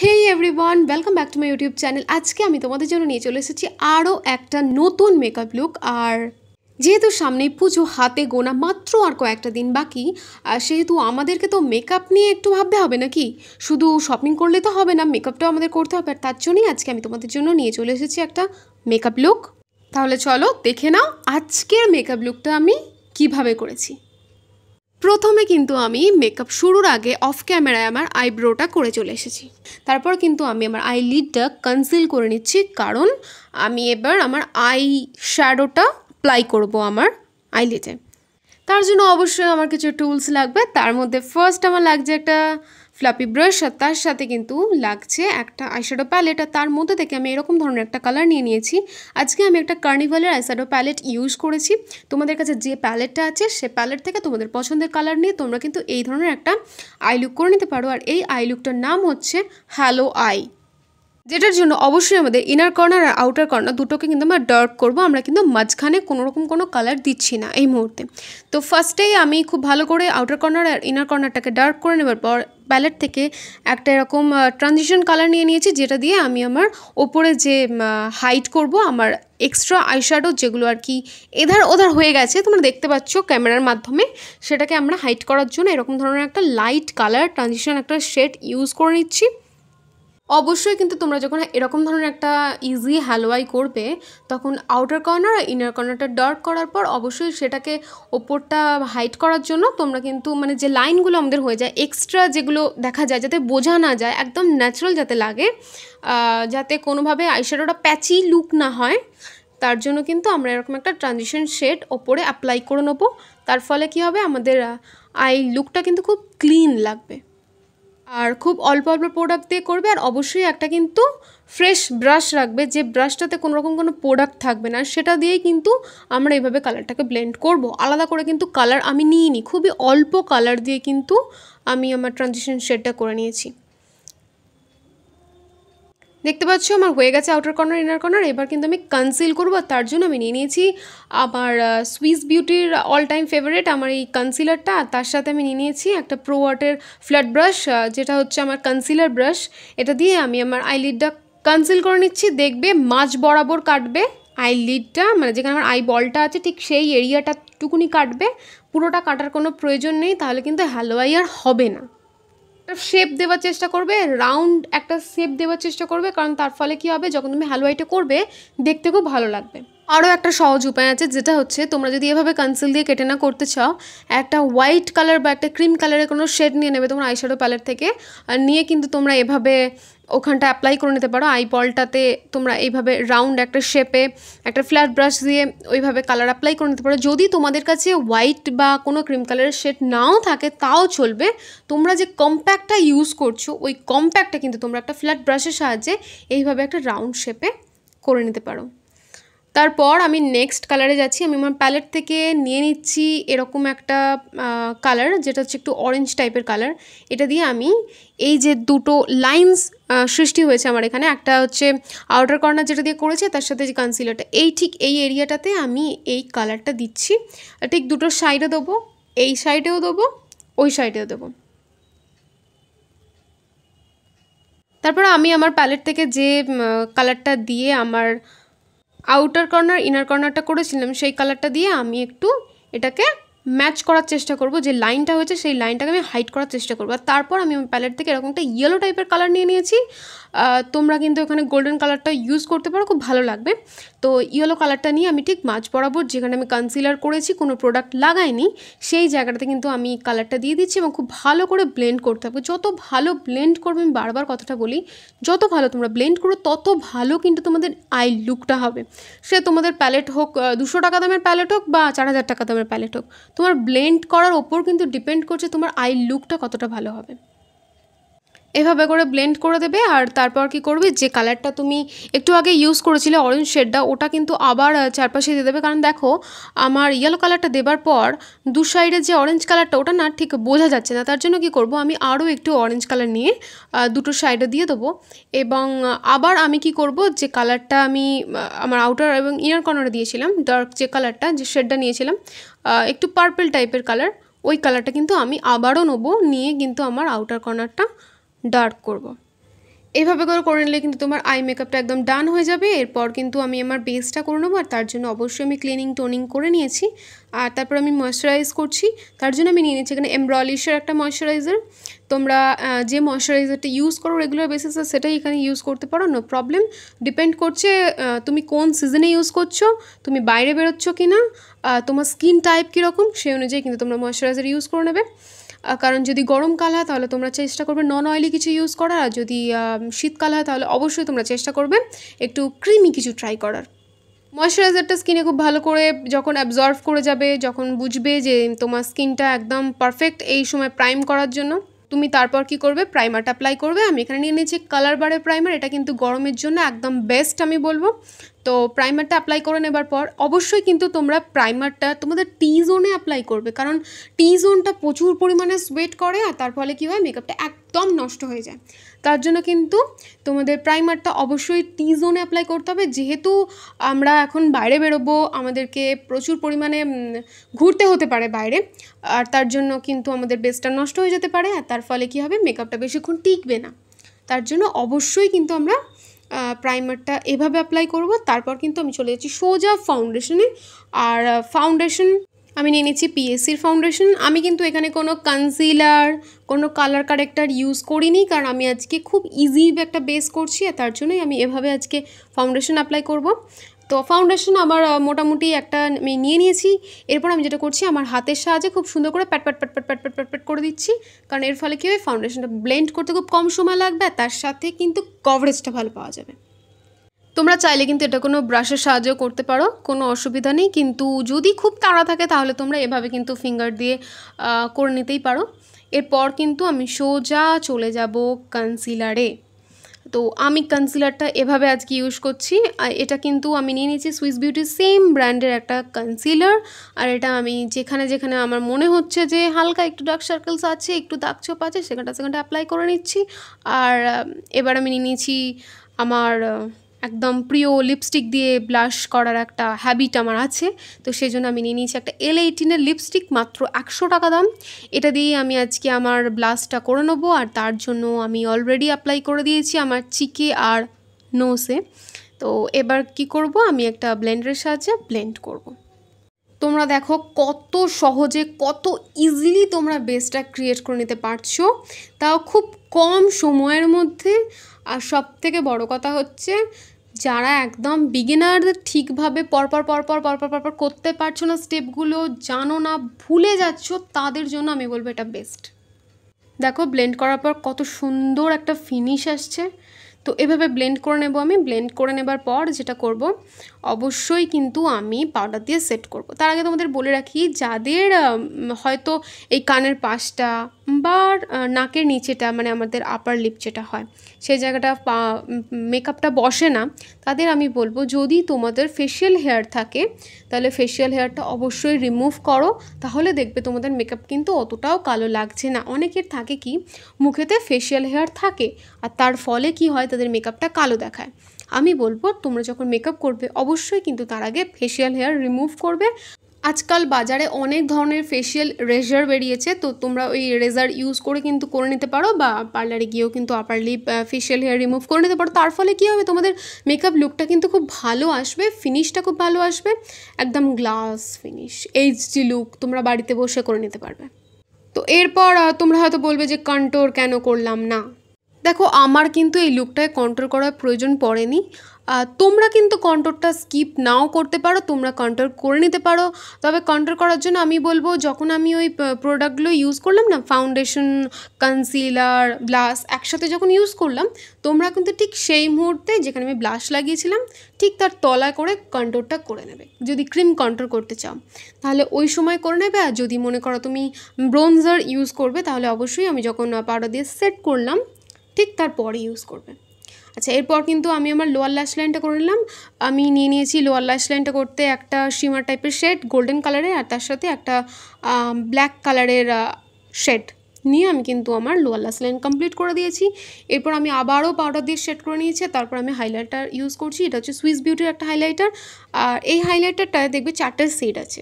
Hey everyone welcome back to my YouTube channel আজকে আমি তোমাদের জন্য নিয়ে চলে এসেছি আরও একটা নতুন মেকআপ লুক আর যেহেতু সামনেই পুজো হাতে গোনা মাত্র আর কয়েকটা দিন বাকি সেহেতু আমাদেরকে তো মেকআপ নিয়ে একটু ভাবতে হবে নাকি শুধু শপিং করলে তো হবে না মেকআপটাও আমাদের করতে হবে আর তার জন্যই আজকে আমি তোমাদের জন্য নিয়ে চলে এসেছি একটা মেকআপ লুক তাহলে চলো দেখে নাও আজকের মেকআপ লুকটা আমি কিভাবে করেছি প্রথমে কিন্তু আমি মেকআপ শুরুর আগে অফ ক্যামেরায় আমার আইব্রোটা করে চলে এসেছি তারপর কিন্তু আমি আমার আই লিডটা কনসিল করে নিচ্ছি কারণ আমি এবার আমার আই শ্যাডোটা অ্যাপ্লাই করব আমার আইলিডে তার জন্য অবশ্যই আমার কিছু টুলস লাগবে তার মধ্যে ফার্স্ট আমার লাগছে একটা ফ্লাপি ব্রাশ আর তার সাথে কিন্তু লাগছে একটা আইশ্যাডো প্যালেট আর তার মধ্যে থেকে আমি এরকম ধরনের একটা কালার নিয়ে নিয়েছি আজকে আমি একটা কার্নিভালের আইশ্যাডো প্যালেট ইউজ করেছি তোমাদের কাছে যে প্যালেটটা আছে সে প্যালেট থেকে তোমাদের পছন্দের কালার নিয়ে তোমরা কিন্তু এই ধরনের একটা আই লুক করে নিতে পারো আর এই আই লুকটার নাম হচ্ছে হ্যালো আই যেটার জন্য অবশ্যই আমাদের ইনার কর্নার আর আউটার কর্নার দুটোকে কিন্তু আমরা ডার্ক করব আমরা কিন্তু মাঝখানে কোনো রকম কোনো কালার দিচ্ছি না এই মুহূর্তে তো ফার্স্টেই আমি খুব ভালো করে আউটার কর্নার আর ইনার কর্নারটাকে ডার্ক করে নেবার পর প্যালেট থেকে একটা এরকম ট্রানজিশন কালার নিয়ে নিয়েছি যেটা দিয়ে আমি আমার ওপরে যে হাইট করব আমার এক্সট্রা আইশ্যাডো যেগুলো আর কি এধার ওধার হয়ে গেছে তোমরা দেখতে পাচ্ছ ক্যামেরার মাধ্যমে সেটাকে আমরা হাইট করার জন্য এরকম ধরনের একটা লাইট কালার ট্রানজিশন একটা শেড ইউজ করে নিচ্ছি অবশ্যই কিন্তু তোমরা যখন এরকম ধরনের একটা ইজি হ্যালোয়াই করবে তখন আউটার কর্নার আর ইনার কর্নারটা ডার্ক করার পর অবশ্যই সেটাকে ওপরটা হাইট করার জন্য তোমরা কিন্তু মানে যে লাইনগুলো আমাদের হয়ে যায় এক্সট্রা যেগুলো দেখা যায় যাতে বোঝা না যায় একদম ন্যাচারাল যাতে লাগে যাতে কোনোভাবে আইশাডোটা প্যাচি লুক না হয় তার জন্য কিন্তু আমরা এরকম একটা ট্রানজিশন শেড ওপরে অ্যাপ্লাই করে নেবো তার ফলে কি হবে আমাদের আই লুকটা কিন্তু খুব ক্লিন লাগবে আর খুব অল্প অল্প প্রোডাক্ট দিয়ে করবে আর অবশ্যই একটা কিন্তু ফ্রেশ ব্রাশ রাখবে যে ব্রাশটাতে কোনো রকম কোনো প্রোডাক্ট থাকবে না সেটা দিয়েই কিন্তু আমরা এইভাবে কালারটাকে ব্লেন্ড করব আলাদা করে কিন্তু কালার আমি নিইনি খুবই অল্প কালার দিয়ে কিন্তু আমি আমার ট্রানজিশন শেডটা করে নিয়েছি দেখতে পাচ্ছ আমার হয়ে গেছে আউটার কর্নার ইনার কর্নার এবার কিন্তু আমি কনসিল করবো আর তার জন্য আমি নিয়ে নিয়েছি আমার সুইস বিউটির অল টাইম ফেভারেট আমার এই কনসিলারটা তার সাথে আমি নিয়ে নিয়েছি একটা প্রো ওয়াটের ফ্ল্যাট ব্রাশ যেটা হচ্ছে আমার কনসিলার ব্রাশ এটা দিয়ে আমি আমার আইলিডটা কনসিল করে নিচ্ছি দেখবে মাছ বরাবর কাটবে আই লিডটা মানে যেখানে আমার আই বলটা আছে ঠিক সেই এরিয়াটা টুকুনি কাটবে পুরোটা কাটার কোনো প্রয়োজন নেই তাহলে কিন্তু হ্যালো আই আর হবে না একটা শেপ দেওয়ার চেষ্টা করবে রাউন্ড একটা শেপ দেওয়ার চেষ্টা করবে কারণ তার ফলে কি হবে যখন তুমি হালুয়াইটা করবে দেখতে খুব ভালো লাগবে আরও একটা সহজ উপায় আছে যেটা হচ্ছে তোমরা যদি এভাবে কনসিল দিয়ে কেটে না করতে চাও একটা হোয়াইট কালার বা একটা ক্রিম কালারের কোনো শেড নিয়ে নেবে তোমার আইশ্যাডো প্যালেট থেকে আর নিয়ে কিন্তু তোমরা এভাবে ওখানটা অ্যাপ্লাই করে নিতে পারো আই বলটাতে তোমরা এইভাবে রাউন্ড একটা শেপে একটা ফ্ল্যাট ব্রাশ দিয়ে ওইভাবে কালার অ্যাপ্লাই করে নিতে পারো যদি তোমাদের কাছে হোয়াইট বা কোনো ক্রিম কালারের শেড নাও থাকে তাও চলবে তোমরা যে কম্প্যাক্টটা ইউজ করছো ওই কম্প্যাক্টটা কিন্তু তোমরা একটা ফ্ল্যাট ব্রাশের সাহায্যে এইভাবে একটা রাউন্ড শেপে করে নিতে পারো তারপর আমি নেক্সট কালারে যাচ্ছি আমি আমার প্যালেট থেকে নিয়ে নিচ্ছি এরকম একটা কালার যেটা হচ্ছে একটু অরেঞ্জ টাইপের কালার এটা দিয়ে আমি এই যে দুটো লাইন্স সৃষ্টি হয়েছে আমার এখানে একটা হচ্ছে আউটার কর্নার যেটা দিয়ে করেছে তার সাথে যে কনসিলারটা এই ঠিক এই এরিয়াটাতে আমি এই কালারটা দিচ্ছি ঠিক দুটো সাইডে দেবো এই সাইডেও দেবো ওই সাইডেও দেবো তারপর আমি আমার প্যালেট থেকে যে কালারটা দিয়ে আমার আউটার কর্নার ইনার কর্নারটা করেছিলাম সেই কালারটা দিয়ে আমি একটু এটাকে ম্যাচ করার চেষ্টা করব যে লাইনটা হয়েছে সেই লাইনটাকে আমি হাইড করার চেষ্টা করবো আর তারপর আমি প্যালেট থেকে এরকম একটা ইয়েলো টাইপের কালার নিয়ে নিয়েছি তোমরা কিন্তু ওখানে গোল্ডেন কালারটা ইউজ করতে পারো খুব ভালো লাগবে তো ইয়েলো কালারটা নিয়ে আমি ঠিক মাছ বরাবর যেখানে আমি কনসিলার করেছি কোনো প্রোডাক্ট লাগাইনি সেই জায়গাটাতে কিন্তু আমি কালারটা দিয়ে দিচ্ছি এবং খুব ভালো করে ব্লেন্ড করতে হবে যত ভালো ব্লেন্ড করবে আমি বারবার কথাটা বলি যত ভালো তোমরা ব্লেন্ড করো তত ভালো কিন্তু তোমাদের আই লুকটা হবে সে তোমাদের প্যালেট হোক দুশো টাকা দামের প্যালেট হোক বা চার হাজার টাকা দামের প্যালেট হোক তোমার ব্লেন্ড করার ওপর কিন্তু ডিপেন্ড করছে তোমার আই লুকটা কতটা ভালো হবে এভাবে করে ব্লেন্ড করে দেবে আর তারপর কি করবে যে কালারটা তুমি একটু আগে ইউজ করেছিলে অরেঞ্জ শেডটা ওটা কিন্তু আবার চারপাশে দিয়ে দেবে কারণ দেখো আমার ইয়েলো কালারটা দেবার পর দু সাইডে যে অরেঞ্জ কালারটা ওটা না ঠিক বোঝা যাচ্ছে না তার জন্য কি করব আমি আরও একটু অরেঞ্জ কালার নিয়ে দুটো সাইডে দিয়ে দেবো এবং আবার আমি কি করব যে কালারটা আমি আমার আউটার এবং ইনার কর্নারে দিয়েছিলাম ডার্ক যে কালারটা যে শেডটা নিয়েছিলাম একটু পার্পেল টাইপের কালার ওই কালারটা কিন্তু আমি আবারও নেবো নিয়ে কিন্তু আমার আউটার কর্নারটা ডার্ক করব। এইভাবে করে করে নিলে কিন্তু তোমার আই মেকআপটা একদম ডান হয়ে যাবে এরপর কিন্তু আমি আমার বেসটা করে নেবো আর তার জন্য অবশ্যই আমি ক্লিনিং টোনিং করে নিয়েছি আর তারপর আমি ময়শ্চারাইজ করছি তার জন্য আমি নিয়ে নিচ্ছি এখানে এমব্রলিশের একটা ময়শ্চারাইজার তোমরা যে ময়শ্চারাইজারটা ইউজ করো রেগুলার বেসিসে সেটাই এখানে ইউজ করতে পারো নো প্রবলেম ডিপেন্ড করছে তুমি কোন সিজনে ইউজ করছো তুমি বাইরে বেরোচ্ছ কি না তোমার স্কিন টাইপ কীরকম সেই অনুযায়ী কিন্তু তোমরা ময়শ্চারাইজার ইউজ করে নেবে কারণ যদি গরমকাল হয় তাহলে তোমরা চেষ্টা করবে নন অয়েলি কিছু ইউজ করার আর যদি শীতকাল হয় তাহলে অবশ্যই তোমরা চেষ্টা করবে একটু ক্রিমি কিছু ট্রাই করার ময়শ্চারাইজারটা স্কিনে খুব ভালো করে যখন অ্যাবজর্ভ করে যাবে যখন বুঝবে যে তোমার স্কিনটা একদম পারফেক্ট এই সময় প্রাইম করার জন্য তুমি তারপর কি করবে প্রাইমারটা অ্যাপ্লাই করবে আমি এখানে নিয়ে নিয়েছি কালার বারের প্রাইমার এটা কিন্তু গরমের জন্য একদম বেস্ট আমি বলবো তো প্রাইমারটা অ্যাপ্লাই করে নেবার পর অবশ্যই কিন্তু তোমরা প্রাইমারটা তোমাদের টি জোনে অ্যাপ্লাই করবে কারণ টি জোনটা প্রচুর পরিমাণে সোয়েট করে আর তার ফলে কী হয় মেকআপটা একদম নষ্ট হয়ে যায় তার জন্য কিন্তু তোমাদের প্রাইমারটা অবশ্যই টি জোনে অ্যাপ্লাই করতে হবে যেহেতু আমরা এখন বাইরে বেরোবো আমাদেরকে প্রচুর পরিমাণে ঘুরতে হতে পারে বাইরে আর তার জন্য কিন্তু আমাদের বেসটা নষ্ট হয়ে যেতে পারে আর তার ফলে কি হবে মেকআপটা বেশিক্ষণ টিকবে না তার জন্য অবশ্যই কিন্তু আমরা প্রাইমারটা এভাবে অ্যাপ্লাই করব তারপর কিন্তু আমি চলে যাচ্ছি সোজা ফাউন্ডেশনে আর ফাউন্ডেশন আমি নিয়ে নিচ্ছি পিএসসির ফাউন্ডেশন আমি কিন্তু এখানে কোনো কনসিলার কোনো কালার কারেক্টার ইউজ করিনি কারণ আমি আজকে খুব ইজি একটা বেস করছি আর তার জন্যই আমি এভাবে আজকে ফাউন্ডেশন অ্যাপ্লাই করব তো ফাউন্ডেশন আমার মোটামুটি একটা আমি নিয়ে নিয়েছি এরপর আমি যেটা করছি আমার হাতের সাহায্যে খুব সুন্দর করে প্যাট প্যাট প্যাট প্যাট প্যাট প্যাট প্যাট প্যাট করে দিচ্ছি কারণ এর ফলে কী হবে ফাউন্ডেশনটা ব্লেন্ড করতে খুব কম সময় লাগবে তার সাথে কিন্তু কভারেজটা ভালো পাওয়া যাবে তোমরা চাইলে কিন্তু এটা কোনো ব্রাশের সাহায্যেও করতে পারো কোনো অসুবিধা নেই কিন্তু যদি খুব তাড়া থাকে তাহলে তোমরা এভাবে কিন্তু ফিঙ্গার দিয়ে করে নিতেই পারো এরপর কিন্তু আমি সোজা চলে যাব কনসিলারে তো আমি কনসিলারটা এভাবে আজকে ইউজ করছি এটা কিন্তু আমি নিয়ে নিয়েছি সুইস বিউটির সেম ব্র্যান্ডের একটা কনসিলার আর এটা আমি যেখানে যেখানে আমার মনে হচ্ছে যে হালকা একটু ডার্ক সার্কেলস আছে একটু দাগ ছোপ আছে সেখানটা সেখানটা অ্যাপ্লাই করে নিচ্ছি আর এবার আমি নিয়ে নিয়েছি আমার একদম প্রিয় লিপস্টিক দিয়ে ব্লাশ করার একটা হ্যাবিট আমার আছে তো সেই জন্য আমি নিয়ে নিয়েছি একটা এল এইটিনের লিপস্টিক মাত্র একশো টাকা দাম এটা দিয়ে আমি আজকে আমার ব্লাশটা করে নেবো আর তার জন্য আমি অলরেডি অ্যাপ্লাই করে দিয়েছি আমার চিকে আর নোসে তো এবার কি করব আমি একটা ব্লেন্ডারের সাহায্যে ব্লেন্ড করব। তোমরা দেখো কত সহজে কত ইজিলি তোমরা বেসটা ক্রিয়েট করে নিতে পারছো তাও খুব কম সময়ের মধ্যে আর সব থেকে বড় কথা হচ্ছে যারা একদম বিগিনারদের ঠিকভাবে পরপর পরপর পরপর পরপর করতে পারছো না স্টেপগুলো জানো না ভুলে যাচ্ছ তাদের জন্য আমি বলবো এটা বেস্ট দেখো ব্লেন্ড করার পর কত সুন্দর একটা ফিনিশ আসছে তো এভাবে ব্লেন্ড করে নেব আমি ব্লেন্ড করে নেবার পর যেটা করব অবশ্যই কিন্তু আমি পাউডার দিয়ে সেট করব। তার আগে তোমাদের বলে রাখি যাদের হয়তো এই কানের পাশটা বা নাকের নিচেটা মানে আমাদের আপার লিপ যেটা হয় সেই জায়গাটা মেকআপটা বসে না তাদের আমি বলবো যদি তোমাদের ফেশিয়াল হেয়ার থাকে তাহলে ফেশিয়াল হেয়ারটা অবশ্যই রিমুভ করো তাহলে দেখবে তোমাদের মেকআপ কিন্তু অতটাও কালো লাগছে না অনেকের থাকে কি মুখেতে ফেশিয়াল হেয়ার থাকে আর তার ফলে কি হয় তাদের মেকআপটা কালো দেখায় আমি বলবো তোমরা যখন মেকআপ করবে অবশ্যই কিন্তু তার আগে ফেশিয়াল হেয়ার রিমুভ করবে আজকাল বাজারে অনেক ধরনের ফেশিয়াল রেজার বেরিয়েছে তো তোমরা ওই রেজার ইউজ করে কিন্তু করে নিতে পারো বা পার্লারে গিয়েও কিন্তু upper lip facial hair remove করে নিতে পারো তার ফলে কী হবে তোমাদের মেকআপ লুকটা কিন্তু খুব ভালো আসবে ফিনিশটা খুব ভালো আসবে একদম গ্লাস ফিনিশ এইচডি লুক তোমরা বাড়িতে বসে করে নিতে পারবে তো এরপর তোমরা হয়তো বলবে যে কন্টোর কেন করলাম না দেখো আমার কিন্তু এই লুকটায় কন্ট্রোল করার প্রয়োজন পড়েনি তোমরা কিন্তু কন্ট্রোলটা স্কিপ নাও করতে পারো তোমরা কন্ট্রোল করে নিতে পারো তবে কন্ট্রোল করার জন্য আমি বলবো যখন আমি ওই প্রোডাক্টগুলো ইউজ করলাম না ফাউন্ডেশন কনসিলার ব্লাশ একসাথে যখন ইউজ করলাম তোমরা কিন্তু ঠিক সেই মুহূর্তে যেখানে আমি ব্লাশ লাগিয়েছিলাম ঠিক তার তলা করে কন্ট্রোলটা করে নেবে যদি ক্রিম কন্ট্রোল করতে চাও তাহলে ওই সময় করে নেবে আর যদি মনে করো তুমি ব্রোঞ্জার ইউজ করবে তাহলে অবশ্যই আমি যখন পাউডার দিয়ে সেট করলাম ঠিক তারপরে ইউজ করবেন আচ্ছা এরপর কিন্তু আমি আমার লোয়ার ল্যাশ লাইনটা করে নিলাম আমি নিয়ে নিয়েছি লোয়ার লাশ লাইনটা করতে একটা শিমার টাইপের শেড গোল্ডেন কালারের আর তার সাথে একটা ব্ল্যাক কালারের শেড নিয়ে আমি কিন্তু আমার লোয়ার লাস লাইন কমপ্লিট করে দিয়েছি এরপর আমি আবারও পাউডার দিয়ে শেড করে নিয়েছি তারপর আমি হাইলাইটার ইউজ করছি এটা হচ্ছে সুইস বিউটির একটা হাইলাইটার আর এই হাইলাইটারটায় দেখবে চারটে শেড আছে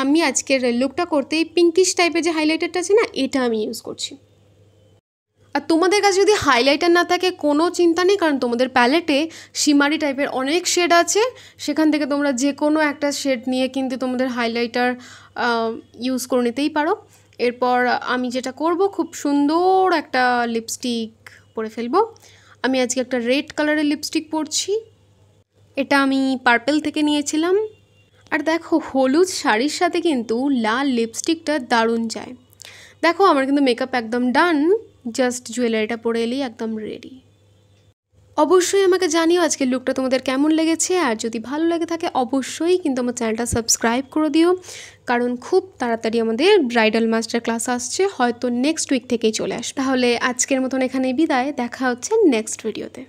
আমি আজকের লুকটা করতে এই পিঙ্কিশ টাইপের যে হাইলাইটারটা আছে না এটা আমি ইউজ করছি আর তোমাদের কাছে যদি হাইলাইটার না থাকে কোনো চিন্তা নেই কারণ তোমাদের প্যালেটে সিমারি টাইপের অনেক শেড আছে সেখান থেকে তোমরা যে কোনো একটা শেড নিয়ে কিন্তু তোমাদের হাইলাইটার ইউজ করে নিতেই পারো এরপর আমি যেটা করব খুব সুন্দর একটা লিপস্টিক পরে ফেলবো আমি আজকে একটা রেড কালারের লিপস্টিক পরছি এটা আমি পার্পেল থেকে নিয়েছিলাম আর দেখো হলুদ শাড়ির সাথে কিন্তু লাল লিপস্টিকটা দারুণ যায় দেখো আমার কিন্তু মেকআপ একদম ডান জাস্ট জুয়েলারিটা পরে এলেই একদম রেডি অবশ্যই আমাকে জানিও আজকের লুকটা তোমাদের কেমন লেগেছে আর যদি ভালো লেগে থাকে অবশ্যই কিন্তু আমার চ্যানেলটা সাবস্ক্রাইব করে দিও কারণ খুব তাড়াতাড়ি আমাদের ব্রাইডাল মাস্টার ক্লাস আসছে হয়তো নেক্সট উইক থেকেই চলে আসবে তাহলে আজকের মতন এখানে বিদায় দেখা হচ্ছে নেক্সট ভিডিওতে